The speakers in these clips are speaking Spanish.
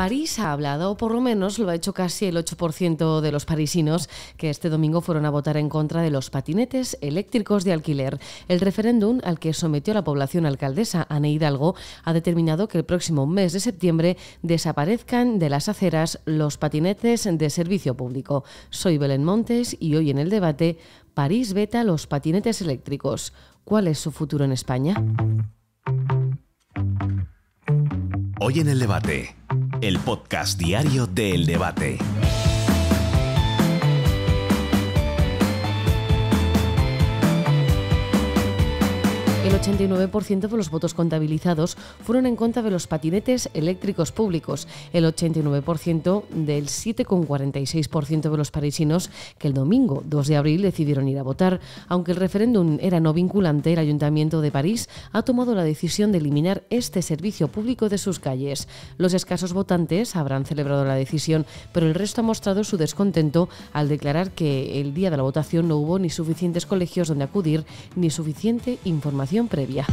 París ha hablado, o por lo menos lo ha hecho casi el 8% de los parisinos que este domingo fueron a votar en contra de los patinetes eléctricos de alquiler. El referéndum al que sometió la población alcaldesa Anne Hidalgo ha determinado que el próximo mes de septiembre desaparezcan de las aceras los patinetes de servicio público. Soy Belén Montes y hoy en el debate París veta los patinetes eléctricos. ¿Cuál es su futuro en España? Hoy en el debate, el podcast diario del debate. El 89% de los votos contabilizados fueron en contra de los patinetes eléctricos públicos, el 89% del 7,46% de los parisinos que el domingo 2 de abril decidieron ir a votar. Aunque el referéndum era no vinculante, el Ayuntamiento de París ha tomado la decisión de eliminar este servicio público de sus calles. Los escasos votantes habrán celebrado la decisión, pero el resto ha mostrado su descontento al declarar que el día de la votación no hubo ni suficientes colegios donde acudir ni suficiente información previa.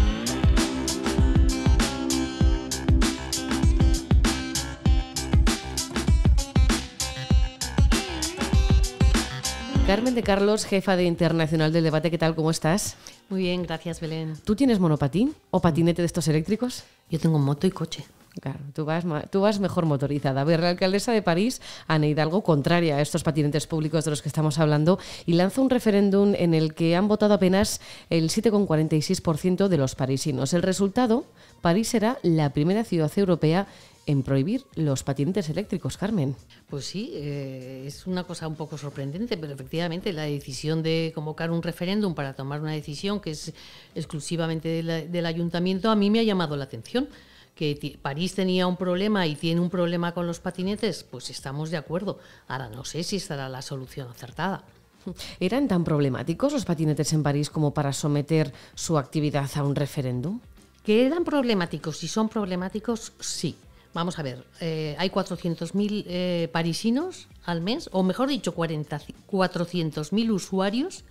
Carmen de Carlos, jefa de Internacional del Debate, ¿qué tal? ¿Cómo estás? Muy bien, gracias Belén. ¿Tú tienes monopatín o patinete de estos eléctricos? Yo tengo moto y coche. Claro, tú vas, tú vas mejor motorizada. la alcaldesa de París, Ana Hidalgo, contraria a estos patinetes públicos de los que estamos hablando, y lanza un referéndum en el que han votado apenas el 7,46% de los parisinos. El resultado, París será la primera ciudad europea en prohibir los patinetes eléctricos, Carmen. Pues sí, eh, es una cosa un poco sorprendente, pero efectivamente la decisión de convocar un referéndum para tomar una decisión que es exclusivamente del ayuntamiento a mí me ha llamado la atención que París tenía un problema y tiene un problema con los patinetes, pues estamos de acuerdo. Ahora no sé si será la solución acertada. ¿Eran tan problemáticos los patinetes en París como para someter su actividad a un referéndum? Que eran problemáticos Si son problemáticos, sí. Vamos a ver, eh, hay 400.000 eh, parisinos al mes, o mejor dicho, 400.000 usuarios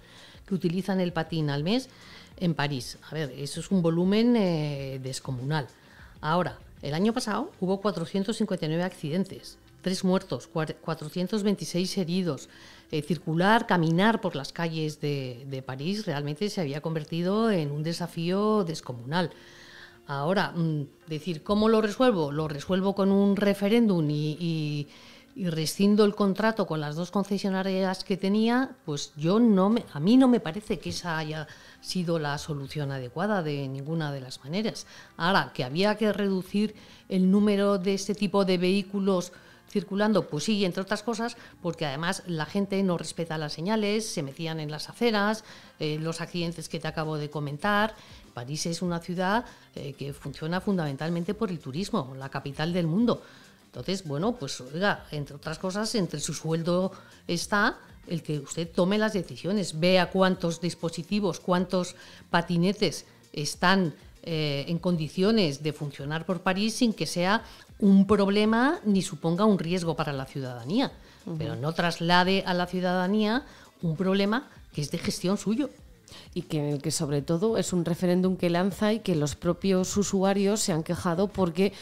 que utilizan el patín al mes en París. A ver, eso es un volumen eh, descomunal. Ahora, el año pasado hubo 459 accidentes, 3 muertos, 426 heridos. Eh, circular, caminar por las calles de, París realmente se había convertido en un desafío descomunal. Ahora, mm, decir, ¿cómo lo resuelvo? ¿Lo resuelvo con un referéndum y y rescindo el contrato con las dos concesionarias que tenía, pues yo no me, a mí no me parece que esa haya sido la solución adecuada de ninguna de las maneras. Ahora, que había que reducir el número de este tipo de vehículos circulando, pues sí, entre otras cosas, porque además la gente no respeta las señales, se metían en las aceras, eh, los accidentes que te acabo de comentar. París es una ciudad eh, que funciona fundamentalmente por el turismo, la capital del mundo. Entonces, bueno, pues oiga, entre otras cosas, entre su sueldo está el que usted tome las decisiones, vea cuántos dispositivos, cuántos patinetes están eh, en condiciones de funcionar por París sin que sea un problema ni suponga un riesgo para la ciudadanía, pero no traslade a la ciudadanía un problema que es de gestión suyo y que sobre todo es un referéndum que lanza y que los propios usuarios se han quejado porque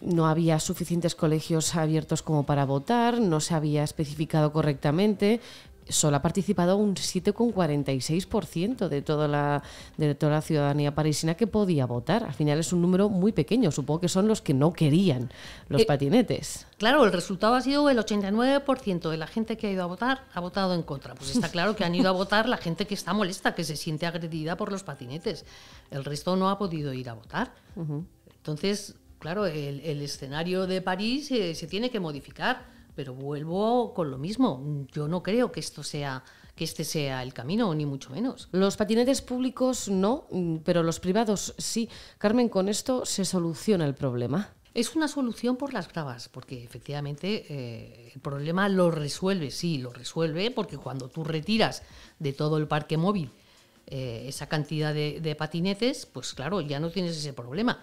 no había suficientes colegios abiertos como para votar, no se había especificado correctamente, solo ha participado un 7,46% de toda la de toda la ciudadanía parisina que podía votar. Al final es un número muy pequeño, supongo que son los que no querían los eh, patinetes. Claro, el resultado ha sido el 89% de la gente que ha ido a votar ha votado en contra. Pues está claro que han ido a votar la gente que está molesta, que se siente agredida por los patinetes. El resto no ha podido ir a votar. Entonces, Claro, el, escenario de París eh, se tiene que modificar, pero vuelvo con lo mismo. Yo no creo que esto sea que este sea el camino, ni mucho menos. Los patinetes públicos no, mm, pero los privados sí. Carmen, con esto se soluciona el problema. Es una solución por las bravas, porque efectivamente eh, el problema lo resuelve, sí, lo resuelve, porque cuando tú retiras de todo el parque móvil eh, esa cantidad de, patinetes, pues claro, ya no tienes ese problema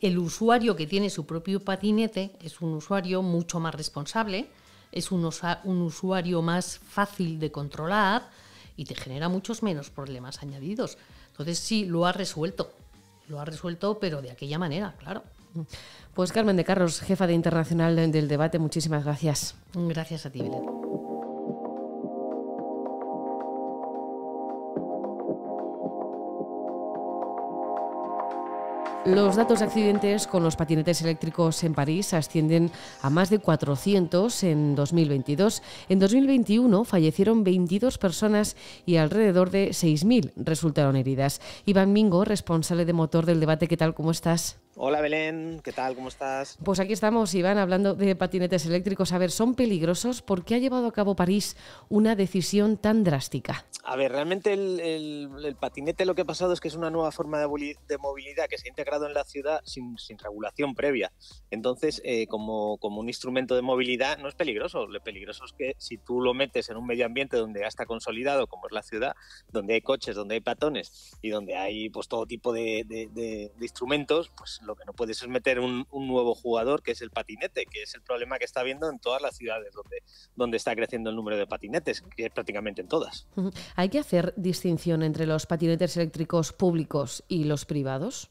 el usuario que tiene su propio patinete es un usuario mucho más responsable, es un, usuario más fácil de controlar y te genera muchos menos problemas añadidos. Entonces sí, lo ha resuelto, lo ha resuelto, pero de aquella manera, claro. Pues Carmen de Carlos, jefa de Internacional del Debate, muchísimas gracias. Gracias a ti, Belén. Los datos de accidentes con los patinetes eléctricos en París ascienden a más de 400 en 2022. En 2021 fallecieron 22 personas y alrededor de 6.000 resultaron heridas. Iván Mingo, responsable de motor del debate, ¿qué tal? ¿Cómo estás? Hola Belén, ¿qué tal? ¿Cómo estás? Pues aquí estamos, Iván, hablando de patinetes eléctricos. A ver, ¿son peligrosos? ¿Por qué ha llevado a cabo París una decisión tan drástica? A ver, realmente el, patinete lo que ha pasado es que es una nueva forma de, movilidad que se ha integrado en la ciudad sin, regulación previa. Entonces, eh, como, un instrumento de movilidad no es peligroso. Lo peligroso es que si tú lo metes en un medio ambiente donde ya está consolidado, como es la ciudad, donde hay coches, donde hay patones y donde hay pues todo tipo de, instrumentos, pues lo que no puedes es meter un, nuevo jugador que es el patinete, que es el problema que está habiendo en todas las ciudades donde, donde está creciendo el número de patinetes, que es prácticamente en todas. ¿Hay que hacer distinción entre los patinetes eléctricos públicos y los privados?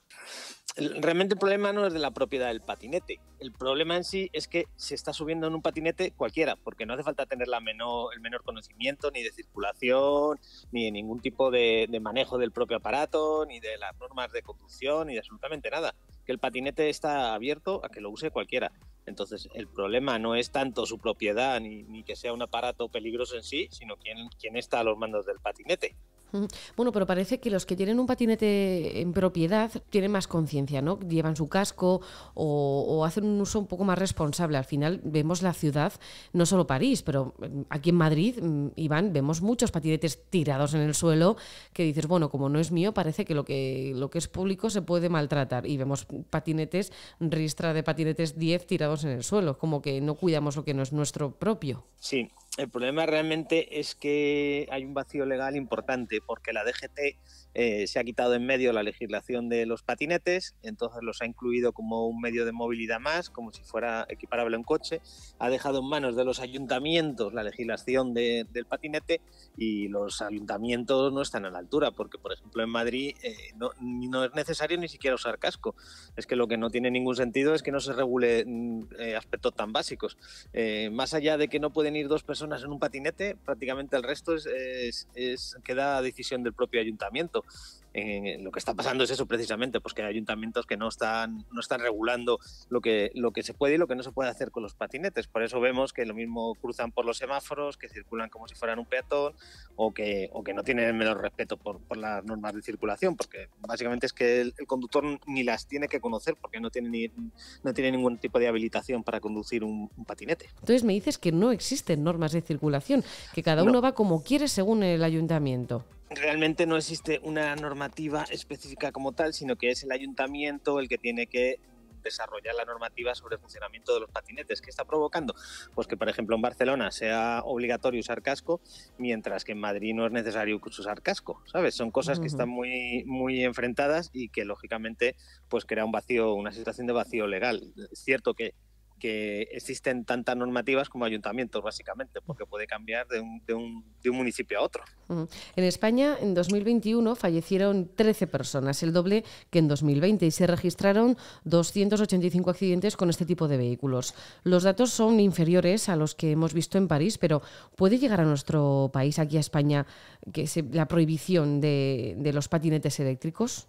realmente el problema no es de la propiedad del patinete. El problema en sí es que se está subiendo en un patinete cualquiera, porque no hace falta tener el menor conocimiento ni de circulación, ni de ningún tipo de, manejo del propio aparato, ni de las normas de conducción, ni de absolutamente nada. Que el patinete está abierto a que lo use cualquiera. Entonces, el problema no es tanto su propiedad ni, que sea un aparato peligroso en sí, sino quién, quién está a los mandos del patinete. Bueno, pero parece que los que tienen un patinete en propiedad tienen más conciencia, ¿no? Llevan su casco o, hacen un uso un poco más responsable. Al final vemos la ciudad, no solo París, pero mm, aquí en Madrid, mm, Iván, vemos muchos patinetes tirados en el suelo que dices, bueno, como no es mío, parece que lo que, lo que es público se puede maltratar. Y vemos patinetes, ristra de patinetes 10 tirados en el suelo, como que no cuidamos lo que no es nuestro propio. Sí, el problema realmente es que hay un vacío legal importante porque la DGT eh, se ha quitado en medio la legislación de los patinetes, entonces los ha incluido como un medio de movilidad más, como si fuera equiparable a un coche, ha dejado en manos de los ayuntamientos la legislación del patinete y los ayuntamientos no están a la altura, porque por ejemplo en Madrid eh, no, es necesario ni siquiera usar casco. Es que lo que no tiene ningún sentido es que no se regule mm, eh, aspectos tan básicos. más allá de que no pueden ir dos personas en un patinete, prácticamente el resto es, es, es queda a decisión del propio ayuntamiento. Eh, lo que está pasando es eso precisamente, pues que hay ayuntamientos que no están, no están regulando lo que, lo que se puede y lo que no se puede hacer con los patinetes. Por eso vemos que lo mismo cruzan por los semáforos, que circulan como si fueran un peatón o que, o que no tienen el menor respeto por, las normas de circulación, porque básicamente es que el, conductor ni las tiene que conocer porque no tiene, ni, no tiene ningún tipo de habilitación para conducir un, patinete. Entonces me dices que no existen normas de circulación, que cada uno va como quiere según el ayuntamiento realmente no existe una normativa específica como tal, sino que es el ayuntamiento el que tiene que desarrollar la normativa sobre el funcionamiento de los patinetes. ¿Qué está provocando? Pues que, por ejemplo, en Barcelona sea obligatorio usar casco, mientras que en Madrid no es necesario usar casco, ¿sabes? Son cosas que están muy, muy enfrentadas y que, lógicamente, pues crea un vacío, una situación de vacío legal. Es cierto que que existen tantas normativas como ayuntamientos, básicamente, porque puede cambiar de un, municipio a otro. En España, en 2021, fallecieron 13 personas, el doble que en 2020, y se registraron 285 accidentes con este tipo de vehículos. Los datos son inferiores a los que hemos visto en París, pero ¿puede llegar a nuestro país, aquí a España, que se, la prohibición de los patinetes eléctricos?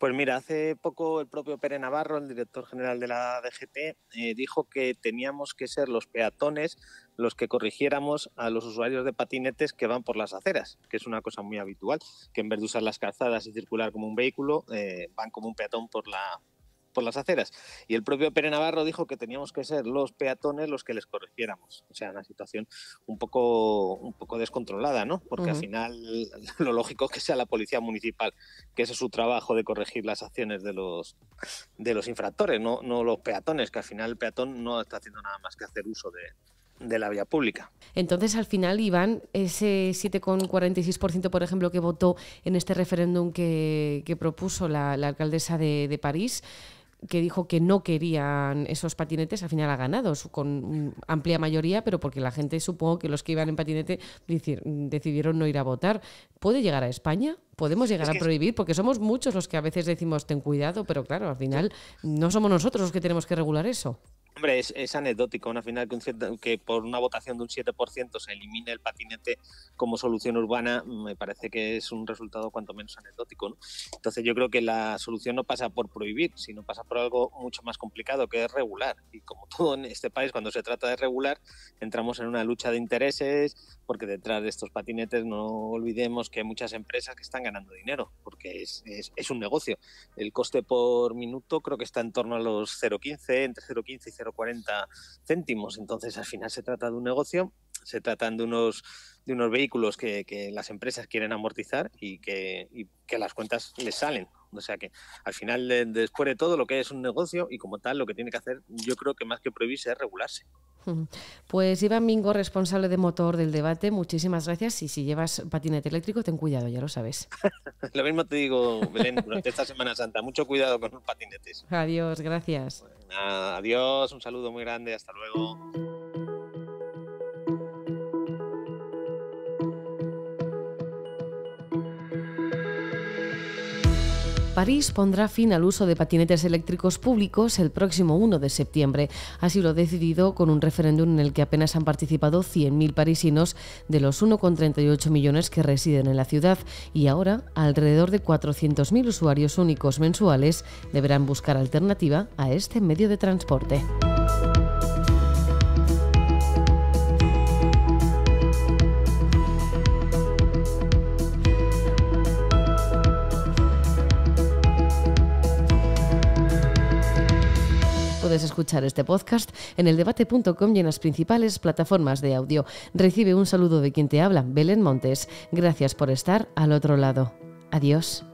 Pues mira, hace poco el propio Pere Navarro, el director general de la DGT, eh, dijo que teníamos que ser los peatones los que corrigiéramos a los usuarios de patinetes que van por las aceras, que es una cosa muy habitual, que en vez de usar las calzadas y circular como un vehículo, eh, van como un peatón por la, por las aceras. Y el propio Pere Navarro dijo que teníamos que ser los peatones los que les corrigiéramos. O sea, una situación un poco, un poco descontrolada, ¿no? Porque al final lo lógico es que sea la policía municipal, que ese es su trabajo de corregir las acciones de los, de los infractores, no, no los peatones, que al final el peatón no está haciendo nada más que hacer uso de, la vía pública. Entonces, al final, Iván, ese 7,46%, por ejemplo, que votó en este referéndum que, propuso la, alcaldesa de París, que dijo que no querían esos patinetes, al final ha ganado con amplia mayoría, pero porque la gente, supongo que los que iban en patinete decidieron no ir a votar. ¿Puede llegar a España? ¿Podemos llegar a prohibir? Porque somos muchos los que a veces decimos ten cuidado, pero claro, al final no somos nosotros los que tenemos que regular eso es, anecdótico una final que, por una votación de un 7% se elimine el patinete como solución urbana, mm, me parece que es un resultado cuanto menos anecdótico. Entonces yo creo que la solución no pasa por prohibir, sino pasa por algo mucho más complicado, que es regular. Y como todo en este país, cuando se trata de regular, entramos en una lucha de intereses, porque detrás de estos patinetes no olvidemos que hay muchas empresas que están ganando dinero, porque es, es un negocio. El coste por minuto creo que está en torno a los 0,15, entre 0,15 y 0,15 40 céntimos. Entonces, al final se trata de un negocio, se tratan de unos de unos vehículos que, las empresas quieren amortizar y que, y que las cuentas les salen o sea que al final, después de todo, lo que es un negocio y como tal, lo que tiene que hacer, yo creo que más que prohibirse es regularse. Pues Iván Mingo, responsable de motor del debate, muchísimas gracias. Y si llevas patinete eléctrico, ten cuidado, ya lo sabes. lo mismo te digo, Belén, durante esta Semana Santa. Mucho cuidado con los patinetes. Adiós, gracias. adiós, un saludo muy grande, hasta luego. París pondrá fin al uso de patinetes eléctricos públicos el próximo 1 de septiembre. Así lo ha decidido con un referéndum en el que apenas han participado 100.000 parisinos de los 1,38 millones que residen en la ciudad y ahora alrededor de 400.000 usuarios únicos mensuales deberán buscar alternativa a este medio de transporte. puedes escuchar este podcast en eldebate.com y en las principales plataformas de audio. Recibe un saludo de quien te habla, Belén Montes. Gracias por estar al otro lado. Adiós.